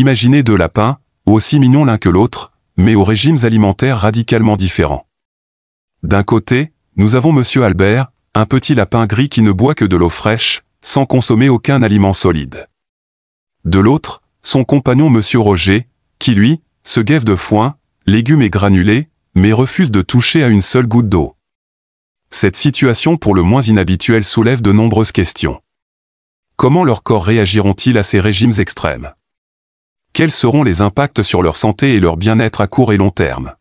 Imaginez deux lapins, aussi mignons l'un que l'autre, mais aux régimes alimentaires radicalement différents. D'un côté, nous avons M. Albert, un petit lapin gris qui ne boit que de l'eau fraîche, sans consommer aucun aliment solide. De l'autre, son compagnon M. Roger, qui lui, se gave de foin, légumes et granulés, mais refuse de toucher à une seule goutte d'eau. Cette situation pour le moins inhabituelle soulève de nombreuses questions. Comment leurs corps réagiront-ils à ces régimes extrêmes quels seront les impacts sur leur santé et leur bien-être à court et long terme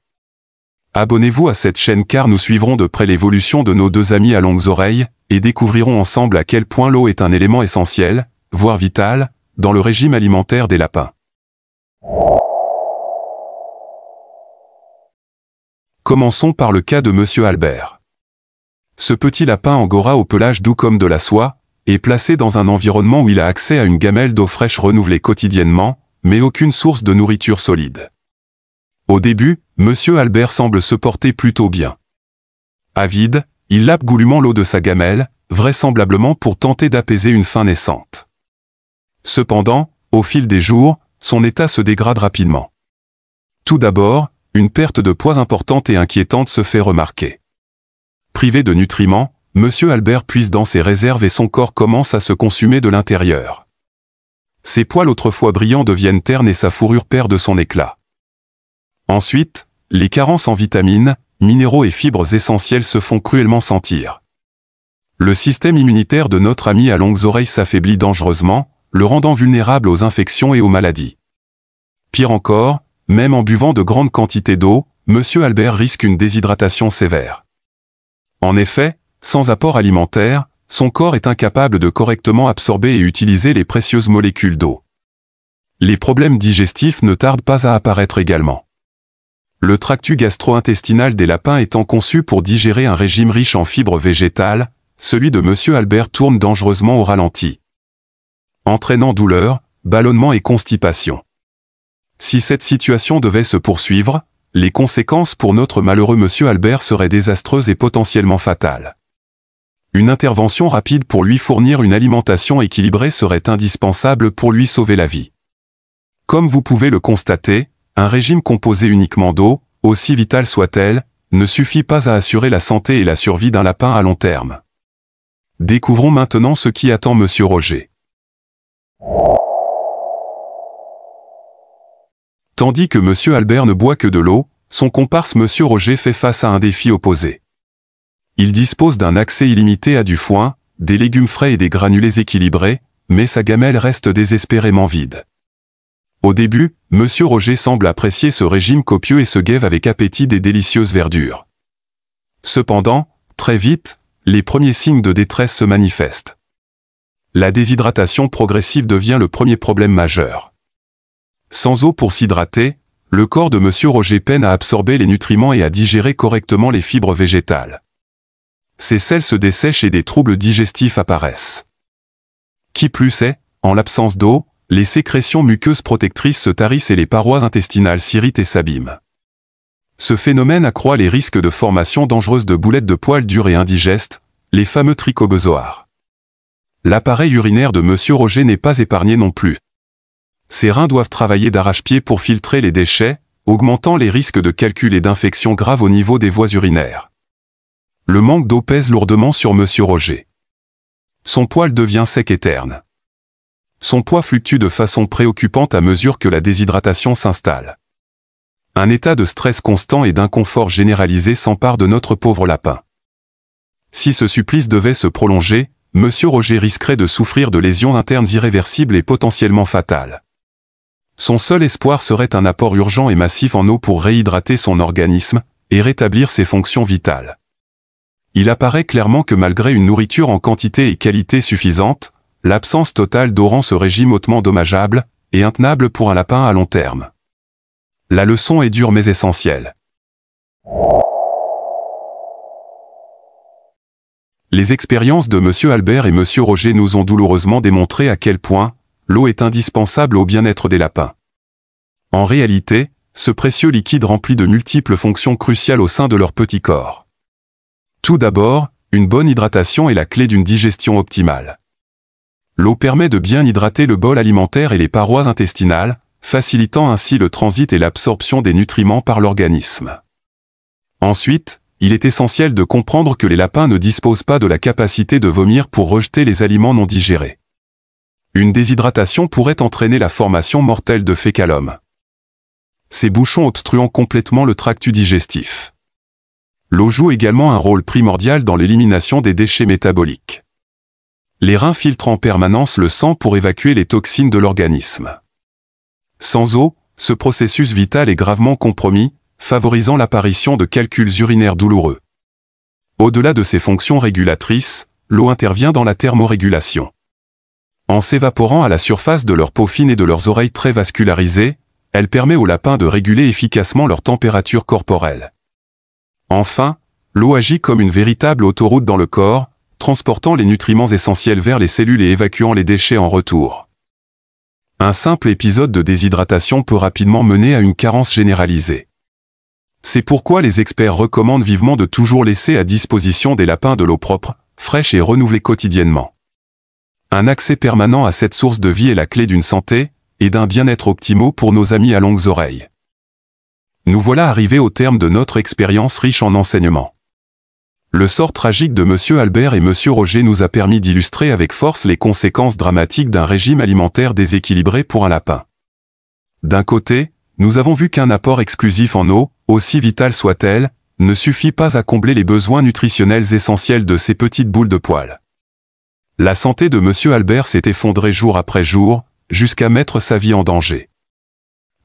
Abonnez-vous à cette chaîne car nous suivrons de près l'évolution de nos deux amis à longues oreilles, et découvrirons ensemble à quel point l'eau est un élément essentiel, voire vital, dans le régime alimentaire des lapins. Commençons par le cas de Monsieur Albert. Ce petit lapin angora au pelage doux comme de la soie, est placé dans un environnement où il a accès à une gamelle d'eau fraîche renouvelée quotidiennement, mais aucune source de nourriture solide. Au début, M. Albert semble se porter plutôt bien. Avide, il lape goulûment l'eau de sa gamelle, vraisemblablement pour tenter d'apaiser une faim naissante. Cependant, au fil des jours, son état se dégrade rapidement. Tout d'abord, une perte de poids importante et inquiétante se fait remarquer. Privé de nutriments, M. Albert puise dans ses réserves et son corps commence à se consumer de l'intérieur. Ses poils autrefois brillants deviennent ternes et sa fourrure perd de son éclat. Ensuite, les carences en vitamines, minéraux et fibres essentielles se font cruellement sentir. Le système immunitaire de notre ami à longues oreilles s'affaiblit dangereusement, le rendant vulnérable aux infections et aux maladies. Pire encore, même en buvant de grandes quantités d'eau, M. Albert risque une déshydratation sévère. En effet, sans apport alimentaire, son corps est incapable de correctement absorber et utiliser les précieuses molécules d'eau. Les problèmes digestifs ne tardent pas à apparaître également. Le tractus gastro-intestinal des lapins étant conçu pour digérer un régime riche en fibres végétales, celui de M. Albert tourne dangereusement au ralenti, entraînant douleur, ballonnement et constipation. Si cette situation devait se poursuivre, les conséquences pour notre malheureux M. Albert seraient désastreuses et potentiellement fatales. Une intervention rapide pour lui fournir une alimentation équilibrée serait indispensable pour lui sauver la vie. Comme vous pouvez le constater, un régime composé uniquement d'eau, aussi vitale soit-elle, ne suffit pas à assurer la santé et la survie d'un lapin à long terme. Découvrons maintenant ce qui attend Monsieur Roger. Tandis que Monsieur Albert ne boit que de l'eau, son comparse Monsieur Roger fait face à un défi opposé. Il dispose d'un accès illimité à du foin, des légumes frais et des granulés équilibrés, mais sa gamelle reste désespérément vide. Au début, Monsieur Roger semble apprécier ce régime copieux et se gave avec appétit des délicieuses verdures. Cependant, très vite, les premiers signes de détresse se manifestent. La déshydratation progressive devient le premier problème majeur. Sans eau pour s'hydrater, le corps de Monsieur Roger peine à absorber les nutriments et à digérer correctement les fibres végétales ces selles se dessèchent et des troubles digestifs apparaissent. Qui plus est, en l'absence d'eau, les sécrétions muqueuses protectrices se tarissent et les parois intestinales s'irritent et s'abîment. Ce phénomène accroît les risques de formation dangereuse de boulettes de poils dures et indigestes, les fameux trichobozoares. L'appareil urinaire de Monsieur Roger n'est pas épargné non plus. Ses reins doivent travailler d'arrache-pied pour filtrer les déchets, augmentant les risques de calcul et d'infection graves au niveau des voies urinaires. Le manque d'eau pèse lourdement sur Monsieur Roger. Son poil devient sec et terne. Son poids fluctue de façon préoccupante à mesure que la déshydratation s'installe. Un état de stress constant et d'inconfort généralisé s'empare de notre pauvre lapin. Si ce supplice devait se prolonger, Monsieur Roger risquerait de souffrir de lésions internes irréversibles et potentiellement fatales. Son seul espoir serait un apport urgent et massif en eau pour réhydrater son organisme et rétablir ses fonctions vitales il apparaît clairement que malgré une nourriture en quantité et qualité suffisante, l'absence totale d'eau rend ce régime hautement dommageable et intenable pour un lapin à long terme. La leçon est dure mais essentielle. Les expériences de M. Albert et M. Roger nous ont douloureusement démontré à quel point l'eau est indispensable au bien-être des lapins. En réalité, ce précieux liquide remplit de multiples fonctions cruciales au sein de leur petit corps. Tout d'abord, une bonne hydratation est la clé d'une digestion optimale. L'eau permet de bien hydrater le bol alimentaire et les parois intestinales, facilitant ainsi le transit et l'absorption des nutriments par l'organisme. Ensuite, il est essentiel de comprendre que les lapins ne disposent pas de la capacité de vomir pour rejeter les aliments non digérés. Une déshydratation pourrait entraîner la formation mortelle de fécalum. Ces bouchons obstruant complètement le tractus digestif. L'eau joue également un rôle primordial dans l'élimination des déchets métaboliques. Les reins filtrent en permanence le sang pour évacuer les toxines de l'organisme. Sans eau, ce processus vital est gravement compromis, favorisant l'apparition de calculs urinaires douloureux. Au-delà de ses fonctions régulatrices, l'eau intervient dans la thermorégulation. En s'évaporant à la surface de leur peau fine et de leurs oreilles très vascularisées, elle permet aux lapins de réguler efficacement leur température corporelle. Enfin, l'eau agit comme une véritable autoroute dans le corps, transportant les nutriments essentiels vers les cellules et évacuant les déchets en retour. Un simple épisode de déshydratation peut rapidement mener à une carence généralisée. C'est pourquoi les experts recommandent vivement de toujours laisser à disposition des lapins de l'eau propre, fraîche et renouvelée quotidiennement. Un accès permanent à cette source de vie est la clé d'une santé et d'un bien-être optimaux pour nos amis à longues oreilles. Nous voilà arrivés au terme de notre expérience riche en enseignements. Le sort tragique de M. Albert et M. Roger nous a permis d'illustrer avec force les conséquences dramatiques d'un régime alimentaire déséquilibré pour un lapin. D'un côté, nous avons vu qu'un apport exclusif en eau, aussi vital soit-elle, ne suffit pas à combler les besoins nutritionnels essentiels de ces petites boules de poils. La santé de M. Albert s'est effondrée jour après jour, jusqu'à mettre sa vie en danger.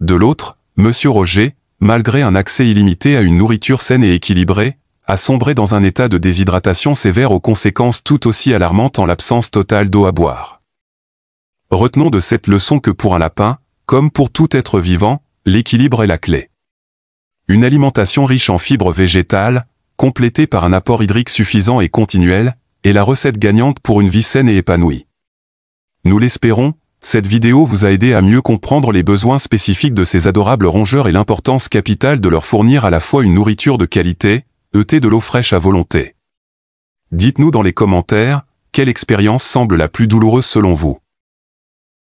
De l'autre, M. Roger, malgré un accès illimité à une nourriture saine et équilibrée, a sombré dans un état de déshydratation sévère aux conséquences tout aussi alarmantes en l'absence totale d'eau à boire. Retenons de cette leçon que pour un lapin, comme pour tout être vivant, l'équilibre est la clé. Une alimentation riche en fibres végétales, complétée par un apport hydrique suffisant et continuel, est la recette gagnante pour une vie saine et épanouie. Nous l'espérons, cette vidéo vous a aidé à mieux comprendre les besoins spécifiques de ces adorables rongeurs et l'importance capitale de leur fournir à la fois une nourriture de qualité, et de l'eau fraîche à volonté. Dites-nous dans les commentaires, quelle expérience semble la plus douloureuse selon vous